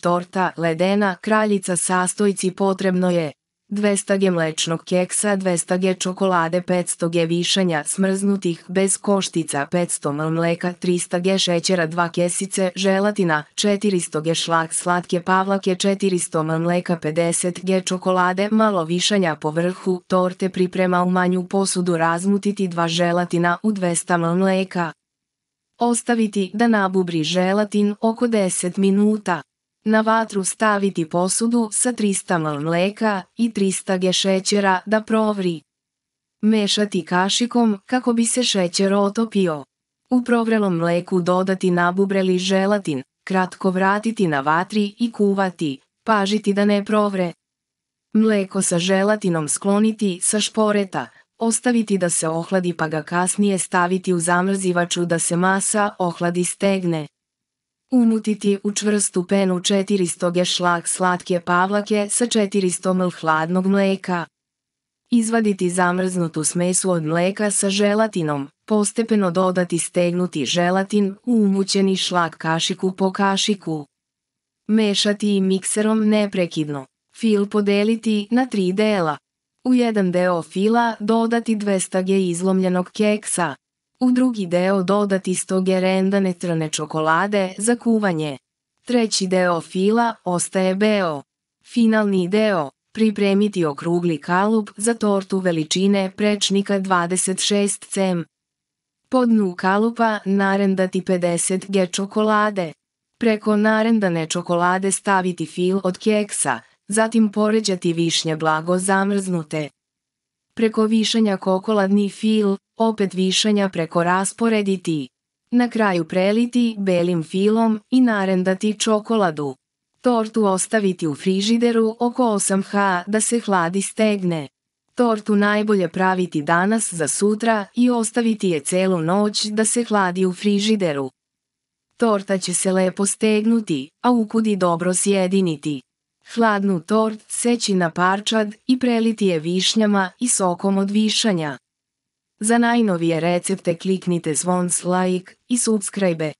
torta, ledena, kraljica sastojci potrebno je 200 g mlečnog keksa, 200 g čokolade, 500 g višanja, smrznutih, bez koštica, 500 ml mleka, 300 g šećera, 2 kesice, želatina, 400 g šlak, slatke pavlake, 400 ml mleka, 50 g čokolade, malo višanja po vrhu, torte priprema u manju posudu razmutiti dva želatina u 200 ml mleka. Ostaviti da nabubri želatin oko 10 minuta. Na vatru staviti posudu sa 300 ml mleka i 300 g šećera da provri. Mešati kašikom kako bi se šećer otopio. U provrelom mleku dodati nabubreli želatin, kratko vratiti na vatri i kuvati, pažiti da ne provre. Mleko sa želatinom skloniti sa šporeta, ostaviti da se ohladi pa ga kasnije staviti u zamrzivaču da se masa ohladi stegne. Umutiti u čvrstu penu 400 g šlag slatke pavlake sa 400 ml hladnog mleka. Izvaditi zamrznutu smesu od mleka sa želatinom, postepeno dodati stegnuti želatin u umućeni šlag kašiku po kašiku. Mešati i mikserom neprekidno. Fil podeliti na tri dela. U jedan deo fila dodati 200 g izlomljenog keksa. U drugi deo dodati 100 g trne čokolade za kuvanje. Treći deo fila ostaje beo. Finalni deo pripremiti okrugli kalup za tortu veličine prečnika 26 cm. Po dnu kalupa narendati 50 g čokolade. Preko narendane čokolade staviti fil od keksa, zatim poređati višnje blago zamrznute preko višanja kokoladni fil, opet višanja preko rasporediti. Na kraju preliti belim filom i narendati čokoladu. Tortu ostaviti u frižideru oko 8h da se hladi stegne. Tortu najbolje praviti danas za sutra i ostaviti je celu noć da se hladi u frižideru. Torta će se lepo stegnuti, a ukudi dobro sjediniti. Hladnu tort seći na parčad i preliti je višnjama i sokom od višanja. Za najnovije recepte kliknite zvon like i subscribe.